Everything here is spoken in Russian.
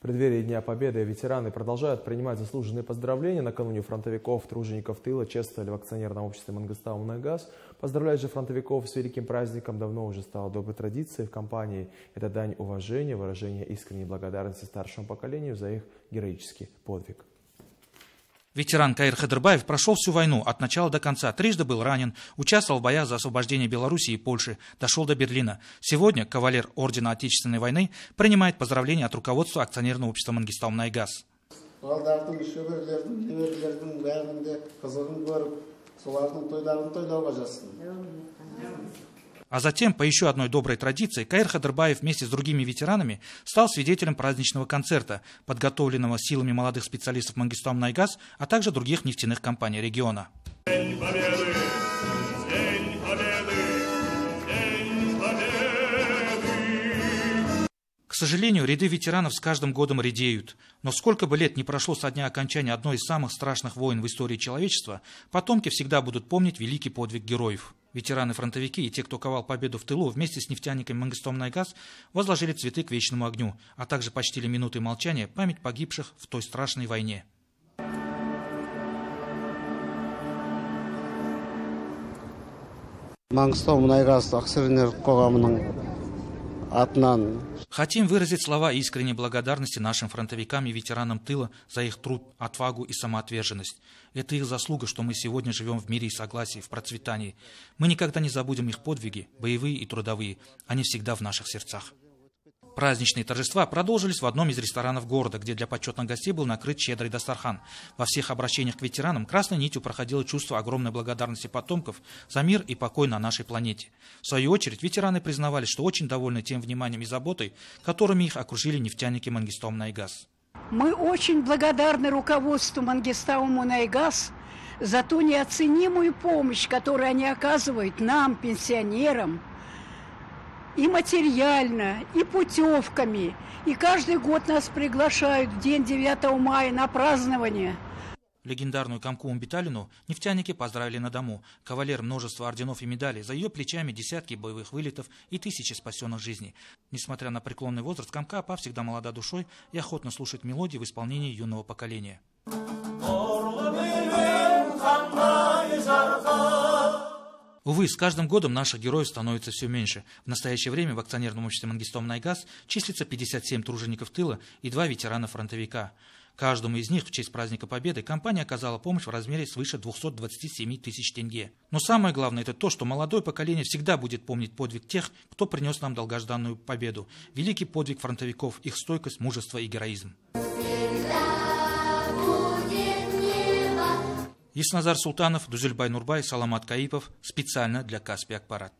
В преддверии Дня Победы ветераны продолжают принимать заслуженные поздравления накануне фронтовиков, тружеников тыла, чествовали в акционерном обществе «Мангостау Нагаз». Поздравлять же фронтовиков с великим праздником давно уже стало доброй традицией в компании. Это дань уважения, выражение искренней благодарности старшему поколению за их героический подвиг. Ветеран Каир Хадырбаев прошел всю войну от начала до конца, трижды был ранен, участвовал в боях за освобождение Белоруссии и Польши, дошел до Берлина. Сегодня кавалер Ордена Отечественной войны принимает поздравления от руководства акционерного общества «Мангистау Найгаз». А затем, по еще одной доброй традиции, Каир Хадырбаев вместе с другими ветеранами стал свидетелем праздничного концерта, подготовленного силами молодых специалистов Мангистам Найгаз, а также других нефтяных компаний региона. День сожалению, ряды ветеранов с каждым годом редеют. Но сколько бы лет ни прошло со дня окончания одной из самых страшных войн в истории человечества, потомки всегда будут помнить великий подвиг героев. Ветераны-фронтовики и те, кто ковал победу в тылу, вместе с нефтяниками Мангистом Найгаз возложили цветы к вечному огню, а также почтили минуты молчания память погибших в той страшной войне. маңғыстау мұнайгаз акционерлік қоғамының Хотим выразить слова искренней благодарности нашим фронтовикам и ветеранам тыла за их труд, отвагу и самоотверженность. Это их заслуга, что мы сегодня живем в мире и согласии, в процветании. Мы никогда не забудем их подвиги, боевые и трудовые. Они всегда в наших сердцах. Праздничные торжества продолжились в одном из ресторанов города, где для почетных гостей был накрыт щедрый Дастархан. Во всех обращениях к ветеранам красной нитью проходило чувство огромной благодарности потомков за мир и покой на нашей планете. В свою очередь, ветераны признавали, что очень довольны тем вниманием и заботой, которыми их окружили нефтяники Мангистом Найгаз. Мы очень благодарны руководству Мангистаума Найгаз за ту неоценимую помощь, которую они оказывают нам, пенсионерам, и материально, и путевками. И каждый год нас приглашают в день 9 мая на празднование. Легендарную Камку Умбиталину нефтяники поздравили на дому. Кавалер множества орденов и медалей. За ее плечами десятки боевых вылетов и тысячи спасенных жизней. Несмотря на преклонный возраст, Камка Апа всегда молода душой и охотно слушает мелодии в исполнении юного поколения. Увы, с каждым годом наших героев становится все меньше. В настоящее время в акционерном обществе «Мангистом Найгаз» числится 57 тружеников тыла и два ветерана-фронтовика. Каждому из них в честь праздника Победы компания оказала помощь в размере свыше 227 тысяч тенге. Но самое главное это то, что молодое поколение всегда будет помнить подвиг тех, кто принес нам долгожданную победу. Великий подвиг фронтовиков, их стойкость, мужество и героизм. Всегда. Есназар Султанов, Дузельбай Нурбай, Саламат Каипов. Специально для Каспи Акпарат.